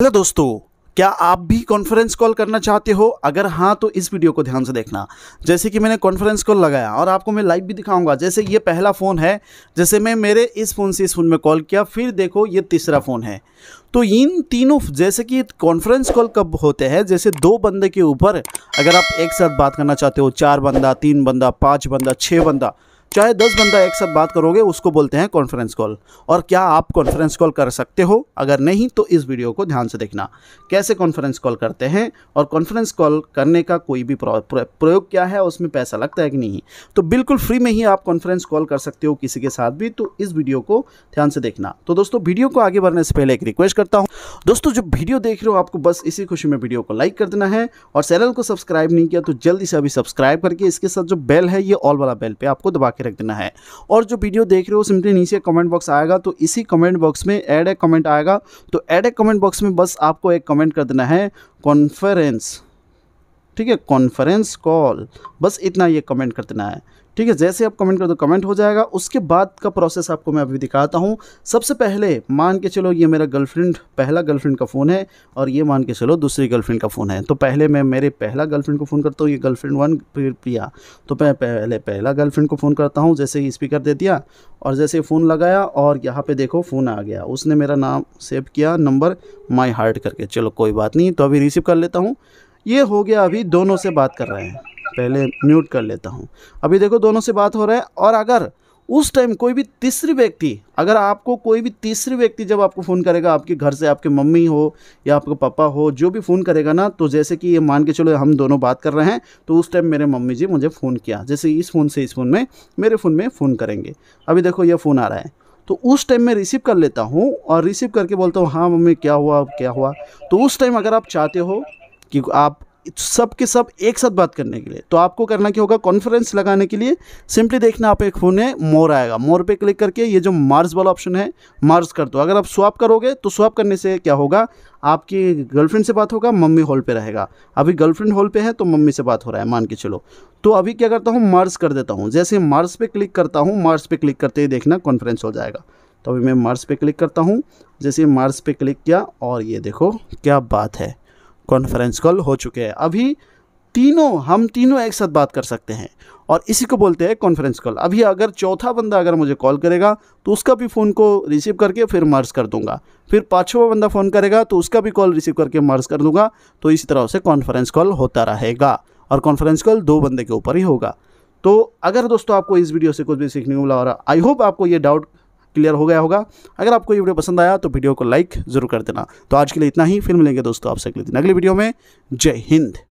hello दोस्तों क्या आप भी कॉन्फ्रेंस कॉल करना चाहते हो अगर हाँ तो इस वीडियो को ध्यान से देखना जैसे कि मैंने कॉन्फ्रेंस कॉल लगाया और आपको मैं लाइव भी दिखाऊंगा जैसे ये पहला फ़ोन है जैसे मैं मेरे इस फ़ोन से इस फ़ोन में कॉल किया फिर देखो ये तीसरा फ़ोन है तो इन तीनों जैसे कि कॉन्फ्रेंस कॉल कब होते हैं जैसे दो बंदे के ऊपर अगर आप एक साथ बात करना चाहते हो चार बंदा तीन बंदा पाँच बंदा छः बंदा चाहे दस बंदा एक साथ बात करोगे उसको बोलते हैं कॉन्फ्रेंस कॉल और क्या आप कॉन्फ्रेंस कॉल कर सकते हो अगर नहीं तो इस वीडियो को ध्यान से देखना कैसे कॉन्फ्रेंस कॉल करते हैं और कॉन्फ्रेंस कॉल करने का कोई भी प्रयोग क्या है उसमें पैसा लगता है कि नहीं तो बिल्कुल फ्री में ही आप कॉन्फ्रेंस कॉल कर सकते हो किसी के साथ भी तो इस वीडियो को ध्यान से देखना तो दोस्तों वीडियो को आगे बढ़ने से पहले एक रिक्वेस्ट करता हूँ दोस्तों जो वीडियो देख रहे हो आपको बस इसी खुशी में वीडियो को लाइक कर देना है और चैनल को सब्सक्राइब नहीं किया तो जल्दी से अभी सब्सक्राइब करके इसके साथ जो बेल है ये ऑल वाला बेल पे आपको दबा के रख देना है और जो वीडियो देख रहे हो सिंपली नीचे कमेंट बॉक्स आएगा तो इसी कमेंट बॉक्स में एड ए कमेंट आएगा तो एड ए कमेंट बॉक्स में बस आपको एक कमेंट कर देना है कॉन्फ्रेंस ठीक है कॉन्फ्रेंस कॉल बस इतना ये कमेंट कर देना है ठीक है जैसे आप कमेंट कर दो कमेंट हो जाएगा उसके बाद का प्रोसेस आपको मैं अभी दिखाता हूँ सबसे पहले मान के चलो ये मेरा गर्लफ्रेंड पहला गर्लफ्रेंड का फ़ोन है और ये मान के चलो दूसरी गर्लफ्रेंड का फ़ोन है तो पहले मैं मेरे पहला गर्लफ्रेंड को फ़ोन करता हूँ ये गर्लफ्रेंड वन फिर प्रिया तो मैं पहले पहला गर्लफ्रेंड को फ़ोन करता हूँ जैसे ही स्पीकर दे दिया और जैसे फ़ोन लगाया और यहाँ पर देखो फ़ोन आ गया उसने मेरा नाम सेव किया नंबर माई हार्ट करके चलो कोई बात नहीं तो अभी रिसीव कर लेता हूँ ये हो गया अभी दोनों से बात कर रहे हैं पहले म्यूट कर लेता हूँ अभी देखो दोनों से बात हो रहा है और अगर उस टाइम कोई भी तीसरी व्यक्ति अगर आपको कोई भी तीसरी व्यक्ति जब आपको फ़ोन करेगा आपके घर से आपके मम्मी हो या आपके पापा हो जो भी फ़ोन करेगा ना तो जैसे कि ये मान के चलो हम दोनों बात कर रहे हैं तो उस टाइम मेरे मम्मी जी मुझे फ़ोन किया जैसे इस फ़ोन से इस फ़ोन में मेरे फ़ोन में फ़ोन करेंगे अभी देखो यह फ़ोन आ रहा है तो उस टाइम मैं रिसीव कर लेता हूँ और रिसीव करके बोलता हूँ हाँ मम्मी क्या हुआ क्या हुआ तो उस टाइम अगर आप चाहते हो कि आप सब के सब एक साथ बात करने के लिए तो आपको करना क्या होगा कॉन्फ्रेंस लगाने के लिए सिंपली देखना आप एक फोन है मोर आएगा मोर पे क्लिक करके ये जो मार्स वाला ऑप्शन है मार्स कर दो अगर आप स्वाप करोगे तो स्वाप करने से क्या होगा आपकी गर्लफ्रेंड से बात होगा मम्मी हॉल पे रहेगा अभी गर्लफ्रेंड हॉल पे है तो मम्मी से बात हो रहा है मान के चलो तो अभी क्या करता हूँ मार्स कर देता हूँ जैसे मार्स पे क्लिक करता हूँ मार्स पे क्लिक करते ही देखना कॉन्फ्रेंस हो जाएगा तो अभी मैं मार्स पे क्लिक करता हूँ जैसे मार्स पे क्लिक किया और ये देखो क्या बात है कॉन्फ्रेंस कॉल हो चुके हैं अभी तीनों हम तीनों एक साथ बात कर सकते हैं और इसी को बोलते हैं कॉन्फ्रेंस कॉल अभी अगर चौथा बंदा अगर मुझे कॉल करेगा तो उसका भी फ़ोन को रिसीव करके फिर मर्ज कर दूंगा फिर पाँचवा बंदा फ़ोन करेगा तो उसका भी कॉल रिसीव करके मर्ज कर दूंगा तो इसी तरह से कॉन्फ्रेंस कॉल होता रहेगा और कॉन्फ्रेंस कॉल दो बंदे के ऊपर ही होगा तो अगर दोस्तों आपको इस वीडियो से कुछ भी सीखने को मिला और आई होप आपको ये डाउट क्लियर हो गया होगा अगर आपको ये वीडियो पसंद आया तो वीडियो को लाइक ज़रूर कर देना तो आज के लिए इतना ही फिर मिलेंगे दोस्तों आपसे अगले दिन अगली वीडियो में जय हिंद